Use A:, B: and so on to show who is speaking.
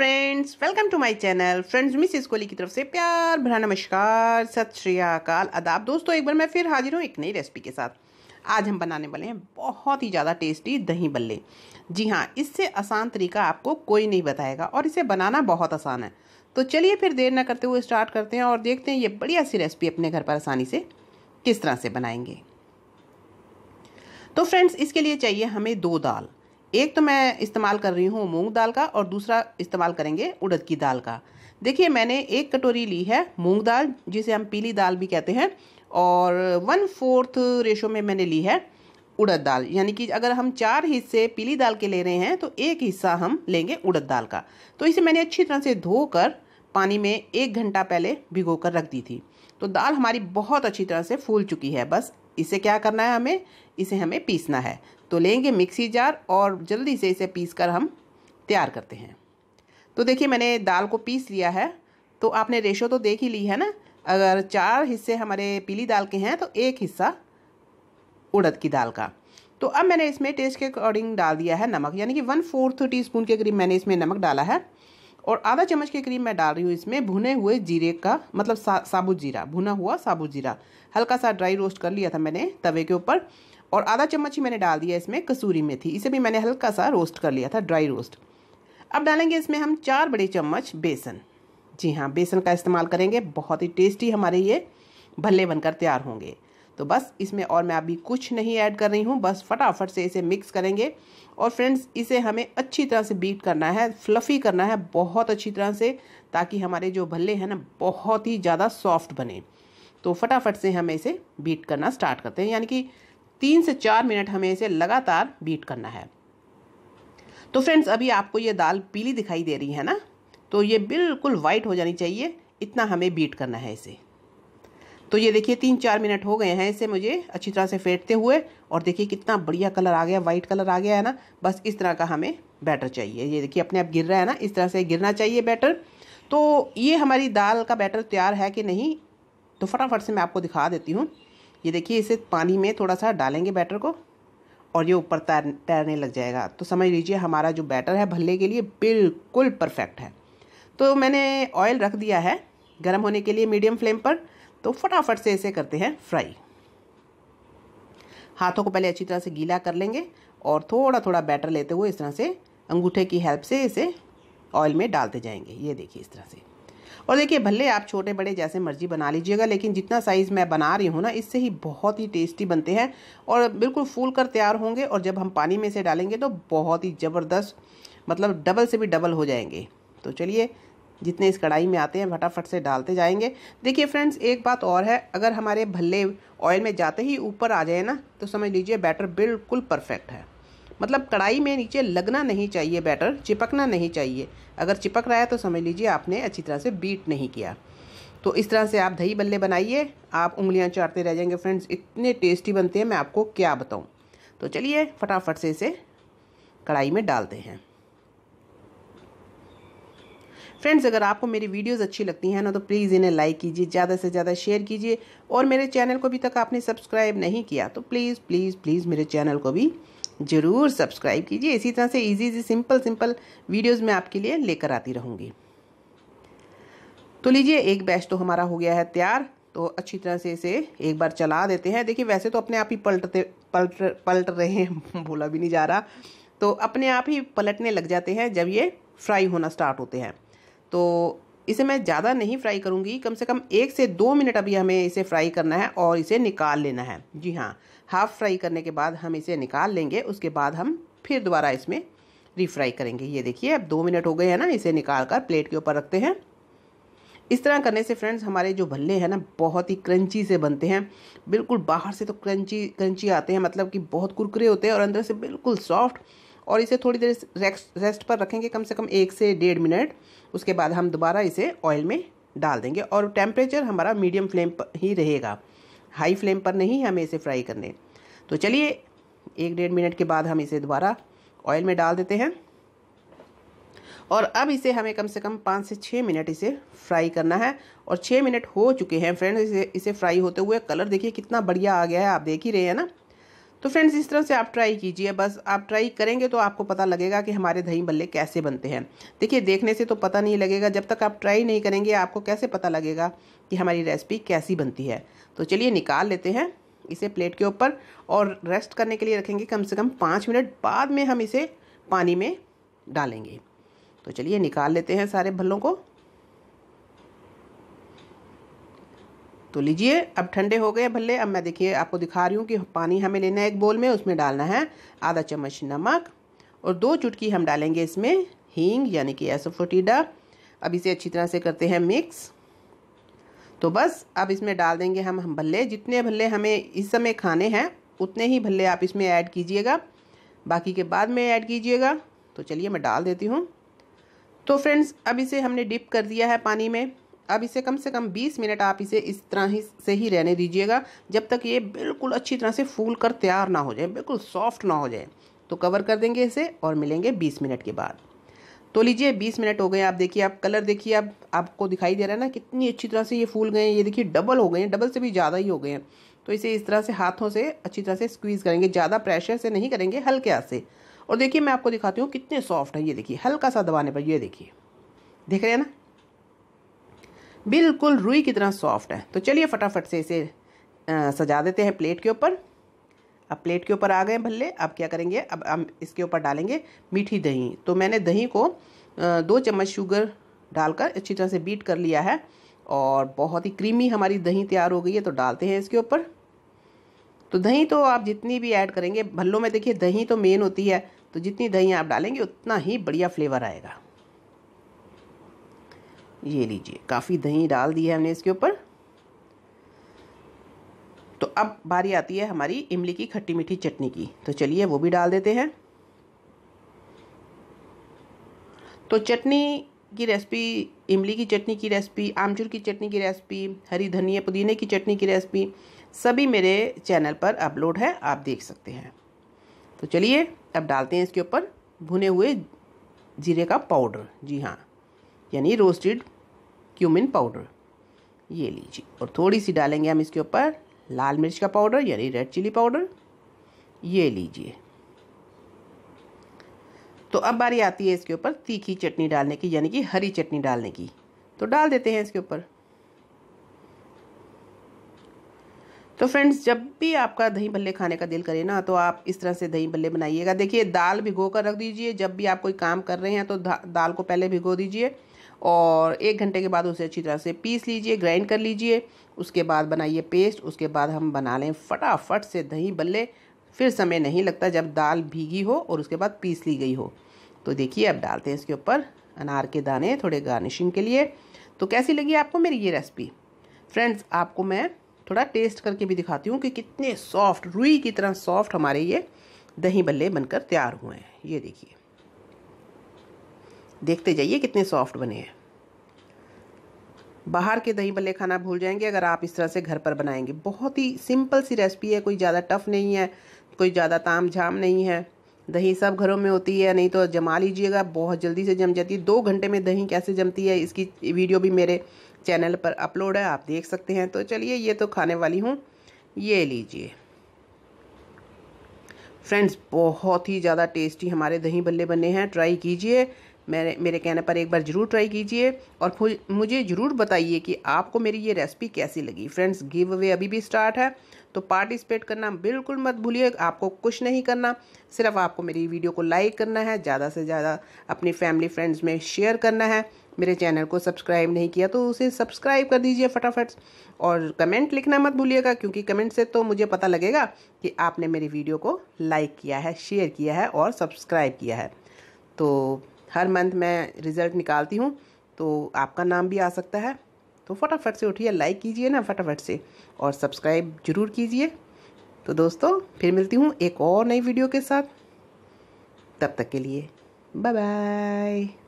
A: friends welcome to my channel friends miss Kohli की तरफ से प्यार भरा नमस्कार सत श्री अकाल आदाब दोस्तों एक बार मैं फिर हाजिर हूँ एक नई रेसिपी के साथ आज हम बनाने वाले हैं बहुत ही ज़्यादा टेस्टी दही बल्ले जी हाँ इससे आसान तरीका आपको कोई नहीं बताएगा और इसे बनाना बहुत आसान है तो चलिए फिर देर ना करते हुए स्टार्ट करते हैं और देखते हैं ये बढ़िया सी रेसिपी अपने घर पर आसानी से किस तरह से बनाएंगे तो फ्रेंड्स इसके लिए चाहिए हमें दो दाल एक तो मैं इस्तेमाल कर रही हूँ मूंग दाल का और दूसरा इस्तेमाल करेंगे उड़द की दाल का देखिए मैंने एक कटोरी ली है मूंग दाल जिसे हम पीली दाल भी कहते हैं और वन फोर्थ रेशो में मैंने ली है उड़द दाल यानी कि अगर हम चार हिस्से पीली दाल के ले रहे हैं तो एक हिस्सा हम लेंगे उड़द दाल का तो इसे मैंने अच्छी तरह से धोकर पानी में एक घंटा पहले भिगो कर रख दी थी तो दाल हमारी बहुत अच्छी तरह से फूल चुकी है बस इसे क्या करना है हमें इसे हमें पीसना है तो लेंगे मिक्सी जार और जल्दी से इसे पीस कर हम तैयार करते हैं तो देखिए मैंने दाल को पीस लिया है तो आपने रेशो तो देख ही ली है ना अगर चार हिस्से हमारे पीली दाल के हैं तो एक हिस्सा उड़द की दाल का तो अब मैंने इसमें टेस्ट के अकॉर्डिंग डाल दिया है नमक यानी कि वन फोर्थ टी स्पून के करीब मैंने इसमें नमक डाला है और आधा चम्मच के करीब मैं डाल रही हूँ इसमें भुने हुए जीरे का मतलब सा, साबुत जीरा भुना हुआ साबुत जीरा हल्का सा ड्राई रोस्ट कर लिया था मैंने तवे के ऊपर और आधा चम्मच ही मैंने डाल दिया इसमें कसूरी मेथी इसे भी मैंने हल्का सा रोस्ट कर लिया था ड्राई रोस्ट अब डालेंगे इसमें हम चार बड़े चम्मच बेसन जी हाँ बेसन का इस्तेमाल करेंगे बहुत ही टेस्टी हमारे ये भल्ले बनकर तैयार होंगे तो बस इसमें और मैं अभी कुछ नहीं ऐड कर रही हूँ बस फटाफट से इसे मिक्स करेंगे और फ्रेंड्स इसे हमें अच्छी तरह से बीट करना है फ्लफ़ी करना है बहुत अच्छी तरह से ताकि हमारे जो भल्ले हैं ना बहुत ही ज़्यादा सॉफ्ट बने तो फटाफट से हमें इसे बीट करना स्टार्ट करते हैं यानी कि तीन से चार मिनट हमें इसे लगातार बीट करना है तो फ्रेंड्स अभी आपको ये दाल पीली दिखाई दे रही है ना तो ये बिल्कुल वाइट हो जानी चाहिए इतना हमें बीट करना है इसे तो ये देखिए तीन चार मिनट हो गए हैं इसे मुझे अच्छी तरह से फेंटते हुए और देखिए कितना बढ़िया कलर आ गया वाइट कलर आ गया है ना बस इस तरह का हमें बैटर चाहिए ये देखिए अपने आप गिर रहा है ना इस तरह से गिरना चाहिए बैटर तो ये हमारी दाल का बैटर तैयार है कि नहीं तो फटाफट से मैं आपको दिखा देती हूँ ये देखिए इसे पानी में थोड़ा सा डालेंगे बैटर को और ये ऊपर तैर तैरने लग जाएगा तो समझ लीजिए हमारा जो बैटर है भल्ले के लिए बिल्कुल परफेक्ट है तो मैंने ऑयल रख दिया है गर्म होने के लिए मीडियम फ्लेम पर तो फटाफट से इसे करते हैं फ्राई हाथों को पहले अच्छी तरह से गीला कर लेंगे और थोड़ा थोड़ा बैटर लेते हुए इस तरह से अंगूठे की हेल्प से इसे ऑयल में डालते जाएंगे ये देखिए इस तरह से और देखिए भले आप छोटे बड़े जैसे मर्जी बना लीजिएगा लेकिन जितना साइज़ मैं बना रही हूँ ना इससे ही बहुत ही टेस्टी बनते हैं और बिल्कुल फूल कर तैयार होंगे और जब हम पानी में से डालेंगे तो बहुत ही ज़बरदस्त मतलब डबल से भी डबल हो जाएंगे तो चलिए जितने इस कढ़ाई में आते हैं फटाफट से डालते जाएंगे देखिए फ्रेंड्स एक बात और है अगर हमारे भल्ले ऑयल में जाते ही ऊपर आ जाए ना तो समझ लीजिए बैटर बिल्कुल परफेक्ट है मतलब कढ़ाई में नीचे लगना नहीं चाहिए बैटर चिपकना नहीं चाहिए अगर चिपक रहा है तो समझ लीजिए आपने अच्छी तरह से बीट नहीं किया तो इस तरह से आप दही बल्ले बनाइए आप उंगलियां चाटते रह जाएंगे फ्रेंड्स इतने टेस्टी बनते हैं मैं आपको क्या बताऊं तो चलिए फटाफट से इसे कढ़ाई में डालते हैं फ्रेंड्स अगर आपको मेरी वीडियोस अच्छी लगती हैं ना तो प्लीज़ इन्हें लाइक कीजिए ज़्यादा से ज़्यादा शेयर कीजिए और मेरे चैनल को अभी तक आपने सब्सक्राइब नहीं किया तो प्लीज़ प्लीज़ प्लीज़ मेरे चैनल को भी ज़रूर सब्सक्राइब कीजिए इसी तरह से easy easy simple simple videos मैं आपके लिए लेकर आती रहूँगी तो लीजिए एक बैच तो हमारा हो गया है तैयार तो अच्छी तरह से इसे एक बार चला देते हैं देखिए वैसे तो अपने आप ही पलटते पलट पलट रहे हैं बोला भी नहीं जा रहा तो अपने आप ही पलटने लग जाते हैं जब ये फ्राई होना स्टार्ट होते हैं तो इसे मैं ज़्यादा नहीं फ्राई करूँगी कम से कम एक से दो मिनट अभी हमें इसे फ्राई करना है और इसे निकाल लेना है जी हाँ हाफ़ फ्राई करने के बाद हम इसे निकाल लेंगे उसके बाद हम फिर दोबारा इसमें रीफ्राई करेंगे ये देखिए अब दो मिनट हो गए हैं ना इसे निकाल कर प्लेट के ऊपर रखते हैं इस तरह करने से फ्रेंड्स हमारे जो भल्ले हैं ना बहुत ही क्रंची से बनते हैं बिल्कुल बाहर से तो क्रंची क्रंची आते हैं मतलब कि बहुत कुरकुरे होते हैं और अंदर से बिल्कुल सॉफ्ट और इसे थोड़ी देर रेस्ट पर रखेंगे कम से कम एक से डेढ़ मिनट उसके बाद हम दोबारा इसे ऑयल में डाल देंगे और टेम्परेचर हमारा मीडियम फ्लेम पर ही रहेगा हाई फ्लेम पर नहीं हमें इसे फ्राई करने तो चलिए एक डेढ़ मिनट के बाद हम इसे दोबारा ऑयल में डाल देते हैं और अब इसे हमें कम से कम पाँच से छः मिनट इसे फ्राई करना है और छः मिनट हो चुके हैं फ्रेंड्स इसे इसे फ्राई होते हुए कलर देखिए कितना बढ़िया आ गया है आप देख ही रहे हैं ना तो फ्रेंड्स इस तरह से आप ट्राई कीजिए बस आप ट्राई करेंगे तो आपको पता लगेगा कि हमारे दही बल्ले कैसे बनते हैं देखिए देखने से तो पता नहीं लगेगा जब तक आप ट्राई नहीं करेंगे आपको कैसे पता लगेगा कि हमारी रेसिपी कैसी बनती है तो चलिए निकाल लेते हैं इसे प्लेट के ऊपर और रेस्ट करने के लिए रखेंगे कम से कम पाँच मिनट बाद में हम इसे पानी में डालेंगे तो चलिए निकाल लेते हैं सारे भल्लों को तो लीजिए अब ठंडे हो गए भल्ले अब मैं देखिए आपको दिखा रही हूँ कि पानी हमें लेना है एक बोल में उसमें डालना है आधा चम्मच नमक और दो चुटकी हम डालेंगे इसमें हींग यानी कि एसोफोटीडा अब इसे अच्छी तरह से करते हैं मिक्स तो बस अब इसमें डाल देंगे हम हम भल्ले जितने भल्ले हमें इस समय खाने हैं उतने ही भल्ले आप इसमें ऐड कीजिएगा बाकी के बाद में ऐड कीजिएगा तो चलिए मैं डाल देती हूँ तो फ्रेंड्स अब इसे हमने डिप कर दिया है पानी में अब इसे कम से कम 20 मिनट आप इसे इस तरह ही से ही रहने दीजिएगा जब तक ये बिल्कुल अच्छी तरह से फूल कर तैयार ना हो जाए बिल्कुल सॉफ्ट ना हो जाए तो कवर कर देंगे इसे और मिलेंगे 20 मिनट के बाद तो लीजिए 20 मिनट हो गए आप देखिए आप कलर देखिए आप आपको दिखाई दे रहा है ना कितनी अच्छी तरह से ये फूल गए हैं ये देखिए डबल हो गए हैं डबल से भी ज़्यादा ही हो गए हैं तो इसे इस तरह से हाथों से अच्छी तरह से स्क्वीज़ करेंगे ज़्यादा प्रेशर से नहीं करेंगे हल्के हाथ से और देखिए मैं आपको दिखाती हूँ कितने सॉफ्ट हैं ये देखिए हल्का सा दबाने पर ये देखिए देख रहे हैं ना बिल्कुल रुई की तरह सॉफ्ट है तो चलिए फटाफट से इसे आ, सजा देते हैं प्लेट के ऊपर अब प्लेट के ऊपर आ गए भल्ले अब क्या करेंगे अब हम इसके ऊपर डालेंगे मीठी दही तो मैंने दही को आ, दो चम्मच शुगर डालकर अच्छी तरह से बीट कर लिया है और बहुत ही क्रीमी हमारी दही तैयार हो गई है तो डालते हैं इसके ऊपर तो दही तो आप जितनी भी ऐड करेंगे भल्लों में देखिए दही तो मेन होती है तो जितनी दही आप डालेंगे उतना ही बढ़िया फ्लेवर आएगा ये लीजिए काफ़ी दही डाल दी है हमने इसके ऊपर तो अब बारी आती है हमारी इमली की खट्टी मीठी चटनी की तो चलिए वो भी डाल देते हैं तो चटनी की रेसिपी इमली की चटनी की रेसिपी आमचूर की चटनी की रेसिपी हरी धनिया पुदीने की चटनी की रेसिपी सभी मेरे चैनल पर अपलोड है आप देख सकते हैं तो चलिए अब डालते हैं इसके ऊपर भुने हुए जीरे का पाउडर जी हाँ यानी रोस्टेड क्यूमिन पाउडर ये लीजिए और थोड़ी सी डालेंगे हम इसके ऊपर लाल मिर्च का पाउडर यानी रेड चिली पाउडर ये लीजिए तो अब बारी आती है इसके ऊपर तीखी चटनी डालने की यानी कि हरी चटनी डालने की तो डाल देते हैं इसके ऊपर तो फ्रेंड्स जब भी आपका दही भल्ले खाने का दिल करे ना तो आप इस तरह से दही भल्ले बनाइएगा देखिए दाल भिगो कर रख दीजिए जब भी आप कोई काम कर रहे हैं तो दाल को पहले भिगो दीजिए और एक घंटे के बाद उसे अच्छी तरह से पीस लीजिए ग्राइंड कर लीजिए उसके बाद बनाइए पेस्ट उसके बाद हम बना लें फटाफट से दही बल्ले फिर समय नहीं लगता जब दाल भीगी हो और उसके बाद पीस ली गई हो तो देखिए अब डालते हैं इसके ऊपर अनार के दाने थोड़े गार्निशिंग के लिए तो कैसी लगी आपको मेरी ये रेसिपी फ्रेंड्स आपको मैं थोड़ा टेस्ट करके भी दिखाती हूँ कि कितने सॉफ्ट रुई की तरह सॉफ्ट हमारे ये दही बल्ले बनकर तैयार हुए हैं ये देखिए देखते जाइए कितने सॉफ्ट बने हैं बाहर के दही भल्ले खाना भूल जाएंगे अगर आप इस तरह से घर पर बनाएंगे बहुत ही सिंपल सी रेसिपी है कोई ज़्यादा टफ नहीं है कोई ज़्यादा ताम झाम नहीं है दही सब घरों में होती है नहीं तो जमा लीजिएगा बहुत जल्दी से जम जाती है दो घंटे में दही कैसे जमती है इसकी वीडियो भी मेरे चैनल पर अपलोड है आप देख सकते हैं तो चलिए ये तो खाने वाली हूँ ये लीजिए फ्रेंड्स बहुत ही ज़्यादा टेस्टी हमारे दही भल्ले बने हैं ट्राई कीजिए मेरे मेरे कहने पर एक बार ज़रूर ट्राई कीजिए और मुझे ज़रूर बताइए कि आपको मेरी ये रेसिपी कैसी लगी फ्रेंड्स गिव अवे अभी भी स्टार्ट है तो पार्टिसिपेट करना बिल्कुल मत भूलिए आपको कुछ नहीं करना सिर्फ आपको मेरी वीडियो को लाइक करना है ज़्यादा से ज़्यादा अपनी फैमिली फ्रेंड्स में शेयर करना है मेरे चैनल को सब्सक्राइब नहीं किया तो उसे सब्सक्राइब कर दीजिए फटाफट और कमेंट लिखना मत भूलिएगा क्योंकि कमेंट से तो मुझे पता लगेगा कि आपने मेरी वीडियो को लाइक किया है शेयर किया है और सब्सक्राइब किया है तो हर मंथ मैं रिज़ल्ट निकालती हूँ तो आपका नाम भी आ सकता है तो फटाफट से उठिए लाइक कीजिए ना फटाफट से और सब्सक्राइब जरूर कीजिए तो दोस्तों फिर मिलती हूँ एक और नई वीडियो के साथ तब तक के लिए बाय बाय